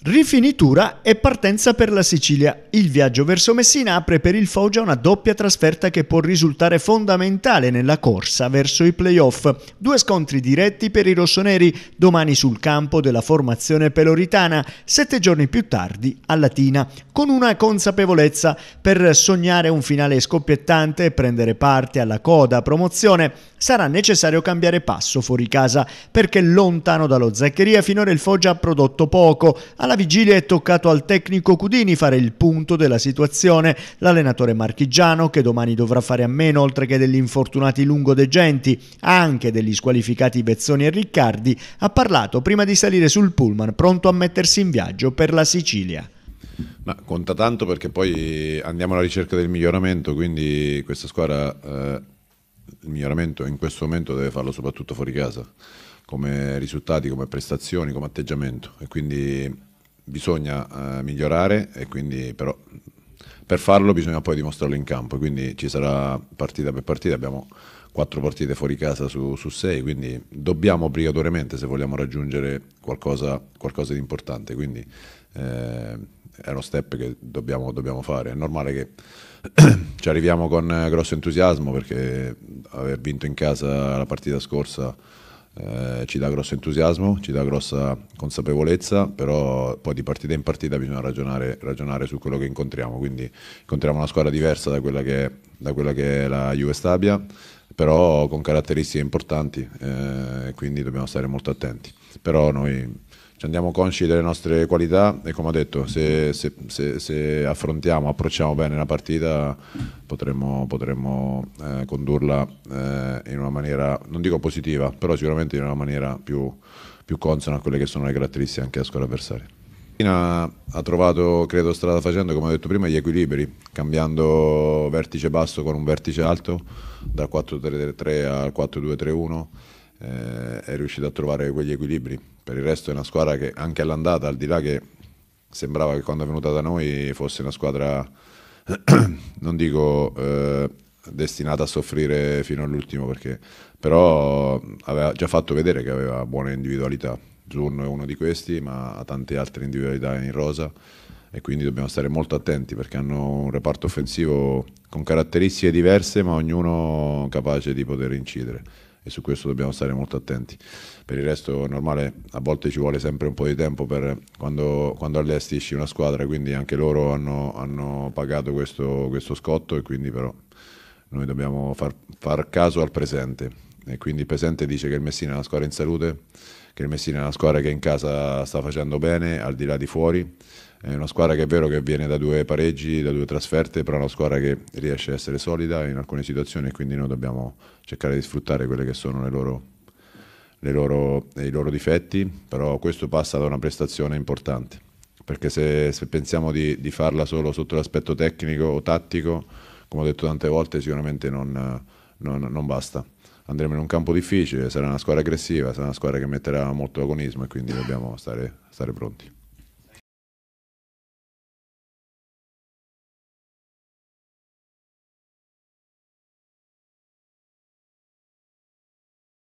Rifinitura e partenza per la Sicilia. Il viaggio verso Messina apre per il Foggia una doppia trasferta che può risultare fondamentale nella corsa verso i playoff. Due scontri diretti per i rossoneri domani sul campo della formazione peloritana, sette giorni più tardi a Latina, con una consapevolezza per sognare un finale scoppiettante e prendere parte alla coda promozione. Sarà necessario cambiare passo fuori casa perché lontano dallo Zaccheria finora il Foggia ha prodotto poco. Alla alla vigilia è toccato al tecnico Cudini fare il punto della situazione. L'allenatore marchigiano, che domani dovrà fare a meno oltre che degli infortunati Lungo De Genti, anche degli squalificati Bezzoni e Riccardi, ha parlato prima di salire sul pullman pronto a mettersi in viaggio per la Sicilia. Ma conta tanto perché poi andiamo alla ricerca del miglioramento, quindi questa squadra eh, il miglioramento in questo momento deve farlo soprattutto fuori casa, come risultati, come prestazioni, come atteggiamento e quindi bisogna eh, migliorare e quindi però per farlo bisogna poi dimostrarlo in campo, quindi ci sarà partita per partita, abbiamo quattro partite fuori casa su, su sei, quindi dobbiamo obbligatoriamente se vogliamo raggiungere qualcosa, qualcosa di importante, quindi eh, è uno step che dobbiamo, dobbiamo fare, è normale che ci arriviamo con grosso entusiasmo perché aver vinto in casa la partita scorsa eh, ci dà grosso entusiasmo, ci dà grossa consapevolezza, però poi di partita in partita bisogna ragionare, ragionare su quello che incontriamo, quindi incontriamo una squadra diversa da quella che, da quella che è la Juve Stabia, però con caratteristiche importanti, eh, quindi dobbiamo stare molto attenti. Però noi ci andiamo consci delle nostre qualità e come ho detto, se, se, se, se affrontiamo, approcciamo bene la partita, potremmo, potremmo eh, condurla eh, in una maniera, non dico positiva, però sicuramente in una maniera più, più consona a quelle che sono le caratteristiche anche a scuola avversaria. Ha trovato, credo, strada facendo, come ho detto prima, gli equilibri, cambiando vertice basso con un vertice alto, dal 4-3-3 al 4-2-3-1 eh, è riuscito a trovare quegli equilibri. Per il resto è una squadra che anche all'andata, al di là che sembrava che quando è venuta da noi fosse una squadra, non dico eh, destinata a soffrire fino all'ultimo, perché, però aveva già fatto vedere che aveva buone individualità. Zurno è uno di questi, ma ha tante altre individualità in rosa e quindi dobbiamo stare molto attenti perché hanno un reparto offensivo con caratteristiche diverse ma ognuno capace di poter incidere e su questo dobbiamo stare molto attenti. Per il resto è normale, a volte ci vuole sempre un po' di tempo per quando, quando allestisci una squadra, quindi anche loro hanno, hanno pagato questo, questo, scotto e quindi però noi dobbiamo far, far caso al presente e quindi presente dice che il Messina è una squadra in salute, che il Messina è una squadra che in casa sta facendo bene, al di là di fuori, è una squadra che è vero che viene da due pareggi, da due trasferte, però è una squadra che riesce a essere solida in alcune situazioni e quindi noi dobbiamo cercare di sfruttare quelle che sono le loro, le loro, i loro difetti, però questo passa da una prestazione importante, perché se, se pensiamo di, di, farla solo sotto l'aspetto tecnico o tattico, come ho detto tante volte, sicuramente non, non, non basta andremo in un campo difficile, sarà una squadra aggressiva, sarà una squadra che metterà molto agonismo e quindi dobbiamo stare, stare pronti.